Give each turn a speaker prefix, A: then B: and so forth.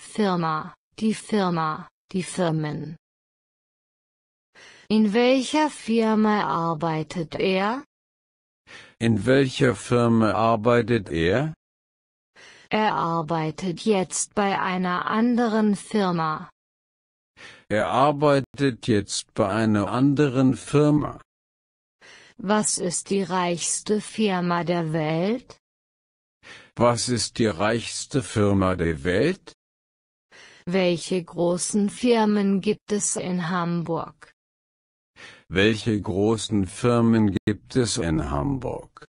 A: Firma, die Firma, die Firmen. In welcher Firma arbeitet er?
B: In welcher Firma arbeitet er?
A: Er arbeitet jetzt bei einer anderen Firma.
B: Er arbeitet jetzt bei einer anderen Firma.
A: Was ist die reichste Firma der Welt?
B: Was ist die reichste Firma der Welt?
A: Welche großen Firmen gibt es in Hamburg?
B: Welche großen Firmen gibt es in Hamburg?